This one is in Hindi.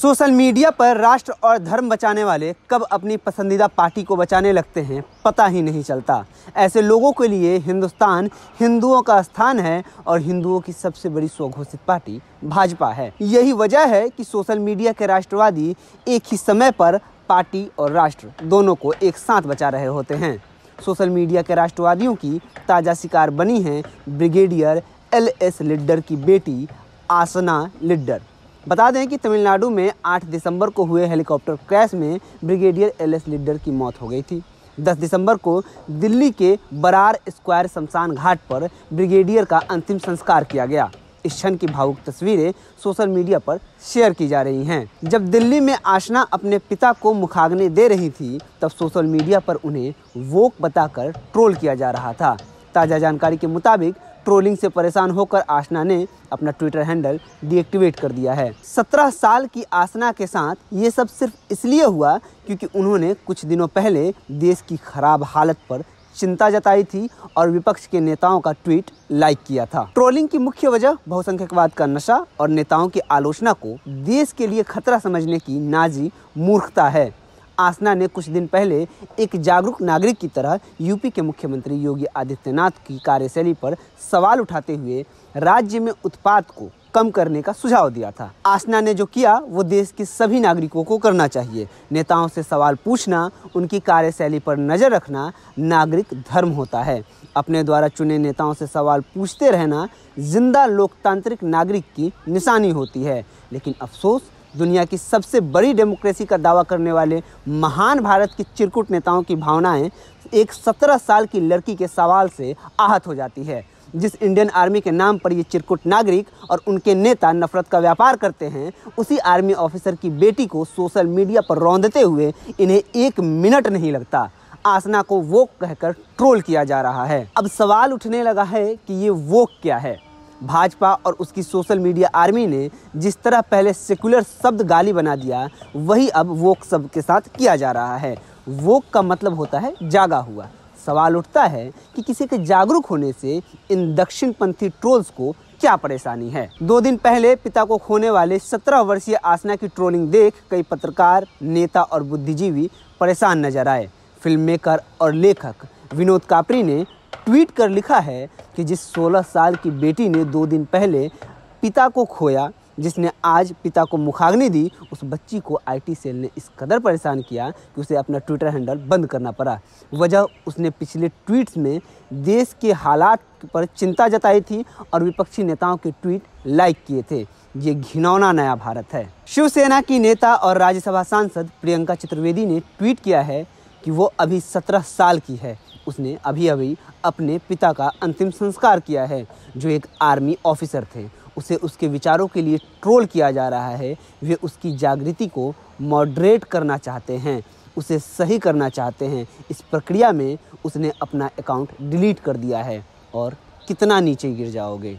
सोशल मीडिया पर राष्ट्र और धर्म बचाने वाले कब अपनी पसंदीदा पार्टी को बचाने लगते हैं पता ही नहीं चलता ऐसे लोगों के लिए हिंदुस्तान हिंदुओं का स्थान है और हिंदुओं की सबसे बड़ी स्वघोषित पार्टी भाजपा है यही वजह है कि सोशल मीडिया के राष्ट्रवादी एक ही समय पर पार्टी और राष्ट्र दोनों को एक साथ बचा रहे होते हैं सोशल मीडिया के राष्ट्रवादियों की ताज़ा शिकार बनी है ब्रिगेडियर एल एस लिड्डर की बेटी आसना लिड्डर बता दें कि तमिलनाडु में 8 दिसंबर को हुए हेलीकॉप्टर क्रैश में ब्रिगेडियर एल एस लीडर की मौत हो गई थी 10 दिसंबर को दिल्ली के बरार स्क्वायर शमशान घाट पर ब्रिगेडियर का अंतिम संस्कार किया गया इस क्षण की भावुक तस्वीरें सोशल मीडिया पर शेयर की जा रही हैं जब दिल्ली में आशना अपने पिता को मुखाग्नि दे रही थी तब सोशल मीडिया पर उन्हें वोक बताकर ट्रोल किया जा रहा था ताज़ा जानकारी के मुताबिक ट्रोलिंग से परेशान होकर आसना ने अपना ट्विटर हैंडल डीएक्टिवेट कर दिया है सत्रह साल की आसना के साथ ये सब सिर्फ इसलिए हुआ क्योंकि उन्होंने कुछ दिनों पहले देश की खराब हालत पर चिंता जताई थी और विपक्ष के नेताओं का ट्वीट लाइक किया था ट्रोलिंग की मुख्य वजह बहुसंख्यकवाद का नशा और नेताओं की आलोचना को देश के लिए खतरा समझने की नाजी मूर्खता है आसना ने कुछ दिन पहले एक जागरूक नागरिक की तरह यूपी के मुख्यमंत्री योगी आदित्यनाथ की कार्यशैली पर सवाल उठाते हुए राज्य में उत्पाद को कम करने का सुझाव दिया था आसना ने जो किया वो देश के सभी नागरिकों को करना चाहिए नेताओं से सवाल पूछना उनकी कार्यशैली पर नज़र रखना नागरिक धर्म होता है अपने द्वारा चुने नेताओं से सवाल पूछते रहना जिंदा लोकतांत्रिक नागरिक की निशानी होती है लेकिन अफसोस दुनिया की सबसे बड़ी डेमोक्रेसी का दावा करने वाले महान भारत के चिरकुट नेताओं की भावनाएं एक 17 साल की लड़की के सवाल से आहत हो जाती है जिस इंडियन आर्मी के नाम पर ये चिरकुट नागरिक और उनके नेता नफरत का व्यापार करते हैं उसी आर्मी ऑफिसर की बेटी को सोशल मीडिया पर रौंदते हुए इन्हें एक मिनट नहीं लगता आसना को वो कहकर ट्रोल किया जा रहा है अब सवाल उठने लगा है कि ये वो क्या है भाजपा और उसकी सोशल मीडिया आर्मी ने जिस तरह पहले सेकुलर शब्द गाली बना दिया वही अब वोक शब्द के साथ किया जा रहा है वोक का मतलब होता है जागा हुआ सवाल उठता है कि किसी के जागरूक होने से इन दक्षिणपंथी ट्रोल्स को क्या परेशानी है दो दिन पहले पिता को खोने वाले सत्रह वर्षीय आसना की ट्रोलिंग देख कई पत्रकार नेता और बुद्धिजीवी परेशान नजर आए फिल्म मेकर और लेखक विनोद कापरी ने ट्वीट कर लिखा है कि जिस 16 साल की बेटी ने दो दिन पहले पिता को खोया जिसने आज पिता को मुखाग्नि दी उस बच्ची को आईटी सेल ने इस कदर परेशान किया कि उसे अपना ट्विटर हैंडल बंद करना पड़ा वजह उसने पिछले ट्वीट्स में देश के हालात पर चिंता जताई थी और विपक्षी नेताओं के ट्वीट लाइक किए थे ये घिनौना नया भारत है शिवसेना की नेता और राज्यसभा सांसद प्रियंका चतुर्वेदी ने ट्वीट किया है कि वो अभी सत्रह साल की है उसने अभी अभी अपने पिता का अंतिम संस्कार किया है जो एक आर्मी ऑफिसर थे उसे उसके विचारों के लिए ट्रोल किया जा रहा है वे उसकी जागृति को मॉडरेट करना चाहते हैं उसे सही करना चाहते हैं इस प्रक्रिया में उसने अपना अकाउंट डिलीट कर दिया है और कितना नीचे गिर जाओगे